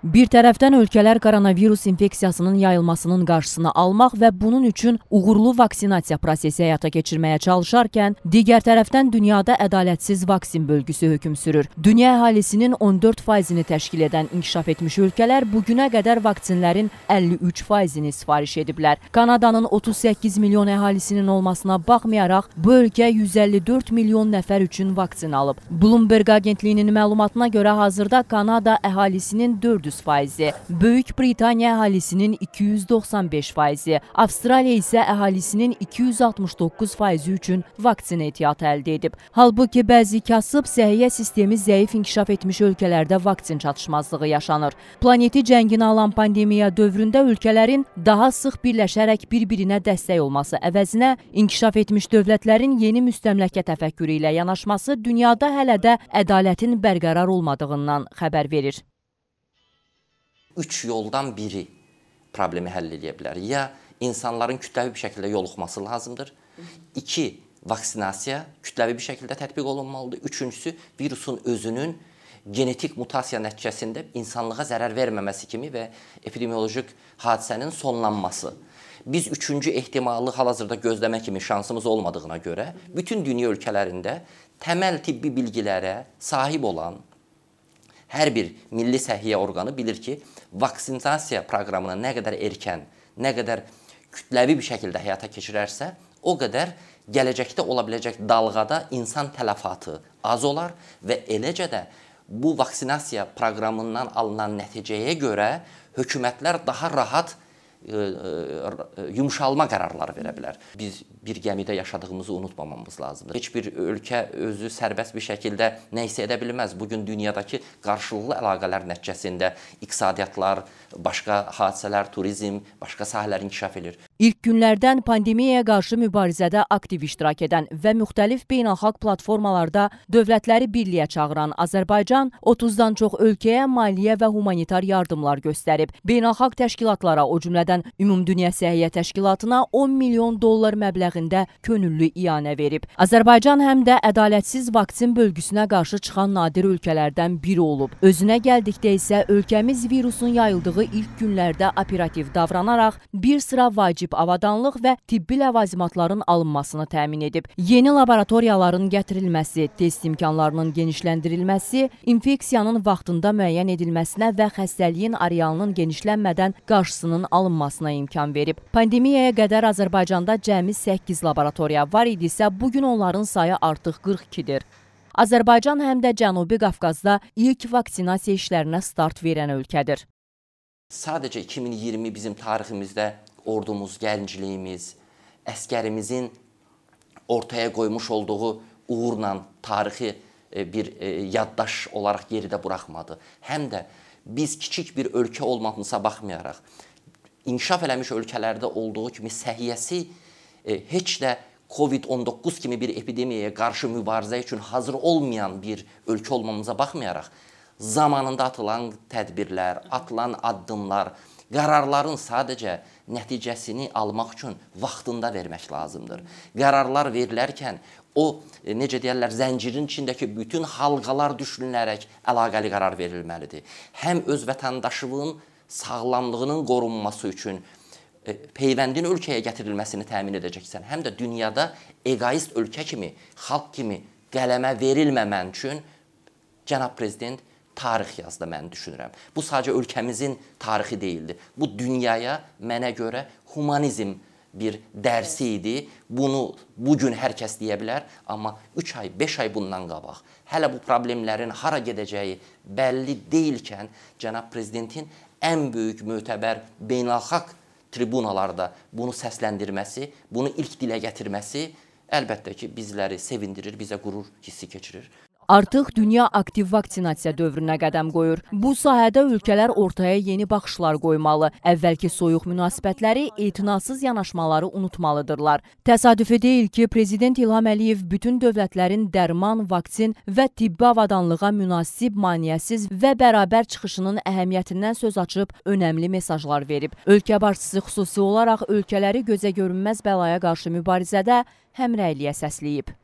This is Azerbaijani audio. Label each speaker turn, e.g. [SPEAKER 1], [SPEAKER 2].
[SPEAKER 1] Bir tərəfdən ölkələr koronavirus infeksiyasının yayılmasının qarşısını almaq və bunun üçün uğurlu vaksinasiya prosesi həyata keçirməyə çalışarkən, digər tərəfdən dünyada ədalətsiz vaksin bölgüsü hökm sürür. Dünya əhalisinin 14%-ni təşkil edən inkişaf etmiş ölkələr bu günə qədər vaksinlərin 53%-ni sifariş ediblər. Kanadanın 38 milyon əhalisinin olmasına baxmayaraq, bu ölkə 154 milyon nəfər üçün vaksin alıb. Bloomberg agentliyinin məlumatına görə hazırda Kanada əhalisinin 4 400 faizi, Böyük Britaniya əhalisinin 295 faizi, Avstraliya isə əhalisinin 269 faizi üçün vaksin ehtiyatı əldə edib. Halbuki bəzi kasıb səhiyyə sistemi zəif inkişaf etmiş ölkələrdə vaksin çatışmazlığı yaşanır. Planeti cənginə alan pandemiya dövründə ölkələrin daha sıx birləşərək bir-birinə dəstək olması əvəzinə inkişaf etmiş dövlətlərin yeni müstəmləkə təfəkkürü ilə yanaşması dünyada hələ də ədalətin bərqərar olmadığından xəbər verir
[SPEAKER 2] üç yoldan biri problemi həll edə bilər. Ya insanların kütləvi bir şəkildə yoluxması lazımdır. 2. Vaksinasiya kütləvi bir şəkildə tətbiq olunmalıdır. Üçüncüsü virusun özünün genetik mutasiya nəticəsində insanlığa zərər verməməsi kimi və epidemioloji hadisənin sonlanması. Biz üçüncü ehtimalı hal-hazırda gözləmək kimi şansımız olmadığına görə bütün dünya ölkələrində təməl tibbi bilgilərə sahib olan hər bir milli səhiyyə orqanı bilir ki, vaksinasiya proqramına nə qədər erkən, nə qədər kütləvi bir şəkildə həyata keçirərsə, o qədər gələcəkdə ola biləcək dalğada insan tələfatı az olar və eləcə də bu vaksinasiya proqramından alınan nəticəyə görə hökumətlər daha rahat E, yumşalma qərarları verə bilər. Biz bir gəmidə yaşadığımızı unutmamamız lazımdır. Heç bir ölkə özü sərbəst bir şəkildə nə isə edə bilməz. Bu gün dünyadakı qarşılıqlı əlaqələr nəticəsində iqtisadiyyatlar, başqa hadisələr, turizm, başqa sahələr inkişaf edir.
[SPEAKER 1] İlk günlərdən pandemiyaya qarşı mübarizədə aktiv iştirak edən və müxtəlif beynəlxalq platformalarda dövlətləri birliyə çağıran Azərbaycan 30-dan çox ölkəyə maliyyə və humanitar yardımlar göstərib. Beynəlxalq təşkilatlara, o cümlədən Ümumdünya Səhiyyə Təşkilatına 10 milyon dollar məbləğində könüllü iyanə verib. Azərbaycan həm də ədalətsiz vaksin bölgüsünə qarşı çıxan nadir ölkələrdən biri olub. Özünə gəldikdə isə ölkəmiz virusun yayıldığı ilk günlərdə operativ davranaraq bir sıra vacib tibbi avadanlıq və tibbi ləvazimatların alınmasını təmin edib. Yeni laboratoriyaların gətirilməsi, test imkanlarının genişləndirilməsi, infeksiyanın vaxtında müəyyən edilməsinə və xəstəliyin arealının genişlənmədən qarşısının alınmasına imkan verib. Pandemiyaya qədər Azərbaycanda cəmi 8 laboratoriya var idisə, bu gün onların sayı artıq 42-dir. Azərbaycan həm də Cənubi Qafqazda ilk vaksinasiya işlərinə start verən ölkədir.
[SPEAKER 2] Sadəcə 2020 bizim tariximizdə ordumuz, gəncliyimiz, əskərimizin ortaya qoymuş olduğu uğurla tarixi e, bir e, yaddaş olaraq yeridə buraxmadı. Həm də biz kiçik bir ölkə olmağımıza baxmayaraq inkişaf eləmiş ölkələrdə olduğu kimi səhiyyəsi e, heç də COVID-19 kimi bir epidemiyaya qarşı mübarizə üçün hazır olmayan bir ölkə olmamıza baxmayaraq zamanında atılan tədbirlər, atılan addımlar, Qərarların sadəcə nəticəsini almaq üçün vaxtında vermək lazımdır. Qərarlar verilərkən o e, necə deyirlər zəncirin içindəki bütün halqalar düşünülərək əlaqəli qərar verilməlidir. Həm öz vətəndaşlığının sağlamlığının qorunması üçün e, peyvəndin ölkəyə gətirilməsini təmin edəcəksən, həm də dünyada eqoist ölkə kimi, xalq kimi qələmə verilməmən üçün cənab prezident tarix yazdı mən düşünürəm. Bu sadəcə ölkəmizin tarixi deyildi. Bu dünyaya mənə görə humanizm bir dərsi idi. Bunu bu gün hər kəs deyə bilər, amma 3 ay, 5 ay bundan qabaq hələ bu problemlərin hara gedəcəyi bəlli deyilkən cənab prezidentin ən böyük mötəbər beynəlxalq tribunalarda bunu səsləndirməsi, bunu ilk dilə gətirməsi əlbəttə ki, bizləri sevindirir, bizə qürur hissi keçirir.
[SPEAKER 1] Artıq dünya aktiv vaksinasiya dövrünə qədəm qoyur. Bu sahədə ölkələr ortaya yeni baxışlar qoymalı, əvvəlki soyuq münasibətləri, etinasız yanaşmaları unutmalıdırlar. Təsadüfi deyil ki, Prezident İlham Əliyev bütün dövlətlərin dərman, vaksin və tibbi avadanlığa münasib, maniyəsiz və bərabər çıxışının əhəmiyyətindən söz açıb önəmli mesajlar verib. Ölkə başçısı xüsusi olaraq ölkələri gözə görünməz bəlaya qarşı mübarizədə həmrəyliyə səsləyib.